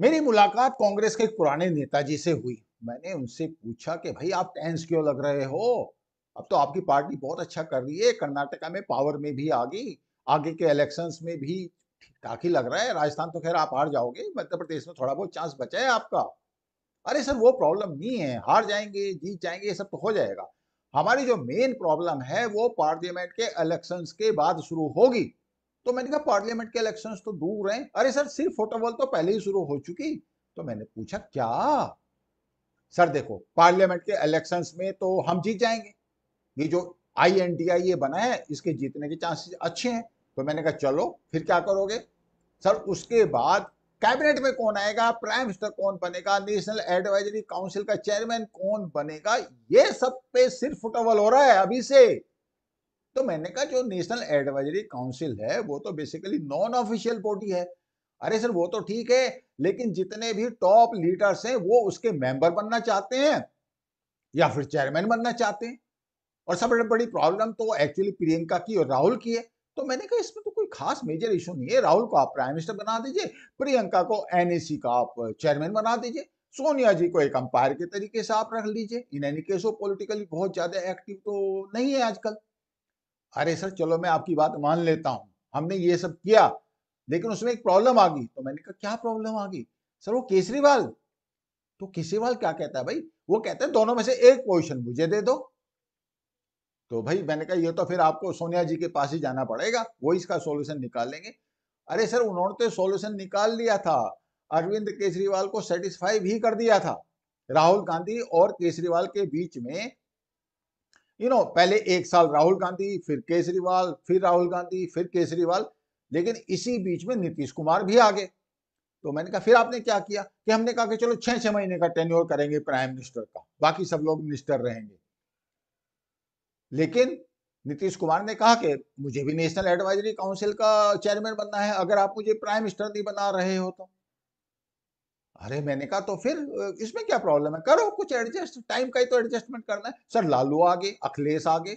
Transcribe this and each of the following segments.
मेरी मुलाकात कांग्रेस के एक पुराने नेताजी से हुई मैंने उनसे पूछा कि भाई आप टेंस क्यों लग रहे हो अब तो आपकी पार्टी बहुत अच्छा कर रही है कर्नाटका में पावर में भी आ गई आगे के इलेक्शंस में भी ठीक ठाक ही लग रहा है राजस्थान तो खैर आप हार जाओगे मध्य प्रदेश में थोड़ा बहुत चांस बचा है आपका अरे सर वो प्रॉब्लम नहीं है हार जाएंगे जीत जाएंगे ये सब तो हो जाएगा हमारी जो मेन प्रॉब्लम है वो पार्लियामेंट के इलेक्शंस के बाद शुरू होगी तो मैंने कहा पार्लियामेंट के इलेक्शन तो दूर हैं अरे सर सिर्फ फोटोवॉल तो पहले ही शुरू हो चुकी तो मैंने पूछा क्या सर देखो पार्लियामेंट के इलेक्शन में तो हम जीत जाएंगे ये जो आई एन टी आई ये बना है इसके जीतने के चांसेस अच्छे हैं तो मैंने कहा चलो फिर क्या करोगे सर उसके बाद कैबिनेट में कौन आएगा प्राइम मिनिस्टर कौन बनेगा नेशनल एडवाइजरी काउंसिल का चेयरमैन कौन बनेगा ये सब पे सिर्फ फुटबॉल हो रहा है अभी से तो मैंने कहा जो नेशनल एडवाइजरी काउंसिल है वो तो बेसिकली नॉन ऑफिशियल बॉडी है अरे सर वो तो ठीक है लेकिन जितने भी टॉप लीडर्स हैं वो उसके मेंबर बनना चाहते हैं या फिर चेयरमैन बनना चाहते हैं और सबसे बड़ी प्रॉब्लम तो एक्चुअली प्रियंका की और राहुल की है तो मैंने कहा इसमें तो कोई खास मेजर इशू नहीं है राहुल को आप प्राइम मिनिस्टर बना दीजिए प्रियंका को एनएसी का आप चेयरमैन बना दीजिए सोनिया जी को एक अंपायर के तरीके से आप रख लीजिए इन एनी केस वो पोलिटिकली बहुत ज्यादा एक्टिव तो नहीं है आजकल अरे सर चलो मैं आपकी बात मान लेता हूँ हमने ये सब किया लेकिन उसमें एक प्रॉब्लम आ गई तो मैंने कहा क्या प्रॉब्लम आ गई सर वो केसरीवाल तो केसरीवाल क्या कहता है भाई वो कहते हैं दोनों में से एक पोजिशन मुझे दे दो तो भाई मैंने कहा ये तो फिर आपको सोनिया जी के पास ही जाना पड़ेगा वो इसका सोल्यूशन निकाल लेंगे अरे सर उन्होंने तो सोल्यूशन निकाल लिया था अरविंद केजरीवाल को सेटिस्फाई भी कर दिया था राहुल गांधी और केजरीवाल के बीच में यू नो पहले एक साल राहुल गांधी फिर केजरीवाल फिर राहुल गांधी फिर केजरीवाल लेकिन इसी बीच में नीतीश कुमार भी आ गए तो मैंने कहा फिर आपने क्या किया कि हमने कहा कि चलो छह छह महीने का टेन्योर करेंगे प्राइम मिनिस्टर का बाकी सब लोग मिनिस्टर रहेंगे लेकिन नीतीश कुमार ने कहा कि मुझे भी नेशनल एडवाइजरी काउंसिल का चेयरमैन बनना है अगर आप मुझे प्राइम मिनिस्टर नहीं बना रहे हो तो अरे मैंने कहा तो फिर इसमें क्या प्रॉब्लम है करो कुछ एडजस्ट टाइम का ही तो एडजस्टमेंट करना है सर लालू आगे अखिलेश आगे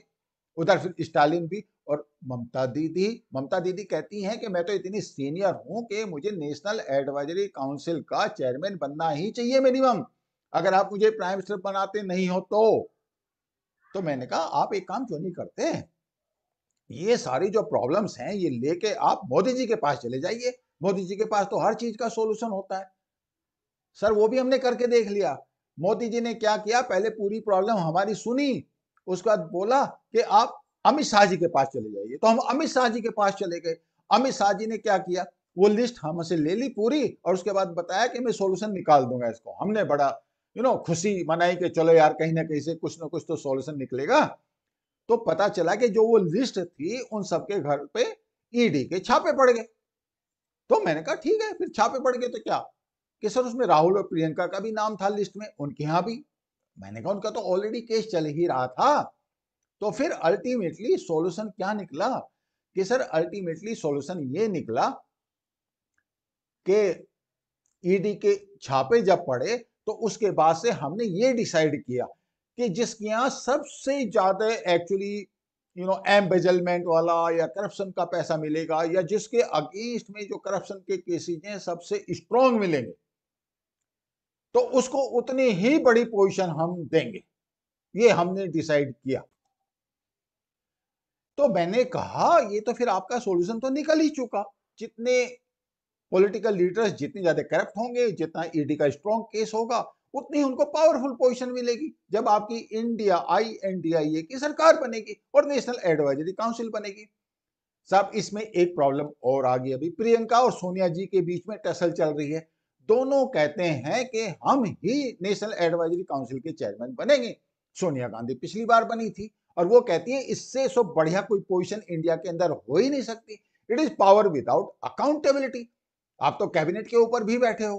उधर फिर स्टालिन भी और ममता दीदी ममता दीदी कहती हैं कि मैं तो इतनी सीनियर हूं कि मुझे नेशनल एडवाइजरी काउंसिल का चेयरमैन बनना ही चाहिए मिनिमम अगर आप मुझे प्राइम मिनिस्टर बनाते नहीं हो तो तो मैंने कहा आप एक काम क्यों नहीं करते ये सारी जो प्रॉब्लम्स हैं ये लेके आप मोदी जी के पास चले जाइए मोदी जी के पास तो हर चीज का सोल्यूशन होता है सर वो भी हमने करके देख लिया मोदी जी ने क्या किया पहले पूरी प्रॉब्लम हमारी सुनी उसके बाद बोला कि आप अमित शाह जी के पास चले जाइए तो हम अमित शाह जी के पास चले गए अमित शाह जी ने क्या किया वो लिस्ट हमसे ले ली पूरी और उसके बाद बताया कि मैं सोल्यूशन निकाल दूंगा इसको हमने बड़ा यू नो खुशी मनाई कि चलो यार कहीं ना कहीं से कुछ ना कुछ तो सोल्यूशन निकलेगा तो पता चला कि जो वो लिस्ट थी उन सबके घर पे ईडी e के छापे पड़ गए तो मैंने कहा ठीक है फिर छापे पड़ गए तो क्या कि सर उसमें राहुल और प्रियंका का भी नाम था लिस्ट में उनके यहां भी मैंने कहा उनका तो ऑलरेडी केस चल ही रहा था तो फिर अल्टीमेटली सॉल्यूशन क्या निकला कि सर अल्टीमेटली सॉल्यूशन ये निकला कि ईडी e के छापे जब पड़े तो उसके बाद से हमने ये डिसाइड किया कि जिसके यहां सबसे ज्यादा एक्चुअली यू नो एम्बेजलमेंट वाला या करप्शन का पैसा मिलेगा या जिसके अगेंस्ट में जो करप्शन के केसेज हैं सबसे स्ट्रॉन्ग मिलेंगे तो उसको उतनी ही बड़ी पोजीशन हम देंगे ये हमने डिसाइड किया तो मैंने कहा ये तो फिर आपका सॉल्यूशन तो निकल ही चुका जितने पॉलिटिकल लीडर्स जितने ज्यादा करप्ट होंगे जितना ईडी e का स्ट्रॉन्ग केस होगा उतनी उनको पावरफुल पोजीशन मिलेगी जब आपकी India I N D I A की सरकार बनेगी और नेशनल एडवाइजरी काउंसिल बनेगी साहब इसमें एक प्रॉब्लम और आ गई अभी प्रियंका और सोनिया जी के बीच में टसल चल रही है दोनों कहते हैं कि हम ही नेशनल एडवाइजरी काउंसिल के चेयरमैन बनेंगे सोनिया गांधी पिछली बार बनी थी और वो कहती है इससे सो बढ़िया कोई पोजीशन इंडिया के अंदर हो ही नहीं सकती it is power without accountability आप तो कैबिनेट के ऊपर भी बैठे हो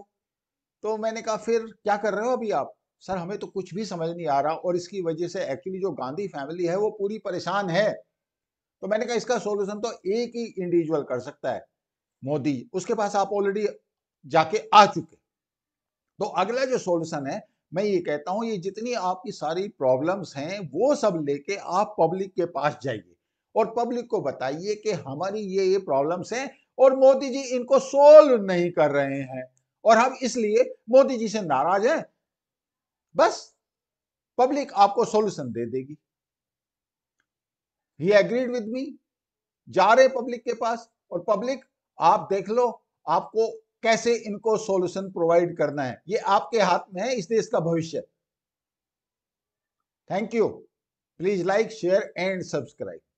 तो मैंने कहा फिर क्या कर रहे हो अभी आप सर हमें तो कुछ भी समझ नहीं आ रहा और इसकी वजह से एक्चुअली जो गांधी फैमिली है वो पूरी परेशान है तो मैंने कहा इसका सोल्यूशन तो एक ही इंडिविजुअल कर सकता है मोदी उसके पास आप ऑलरेडी जाके आ चुके तो अगला जो सॉल्यूशन है मैं ये कहता हूं ये जितनी आपकी सारी प्रॉब्लम्स हैं वो सब लेके आप पब्लिक के पास जाइए और पब्लिक को बताइए कि हमारी ये ये प्रॉब्लम्स हैं और मोदी जी इनको सोल्व नहीं कर रहे हैं और हम इसलिए मोदी जी से नाराज हैं बस पब्लिक आपको सॉल्यूशन दे देगी ही एग्रीड विद मी जा रहे पब्लिक के पास और पब्लिक आप देख लो आपको कैसे इनको सॉल्यूशन प्रोवाइड करना है ये आपके हाथ में है इस देश का भविष्य thank you please like share and subscribe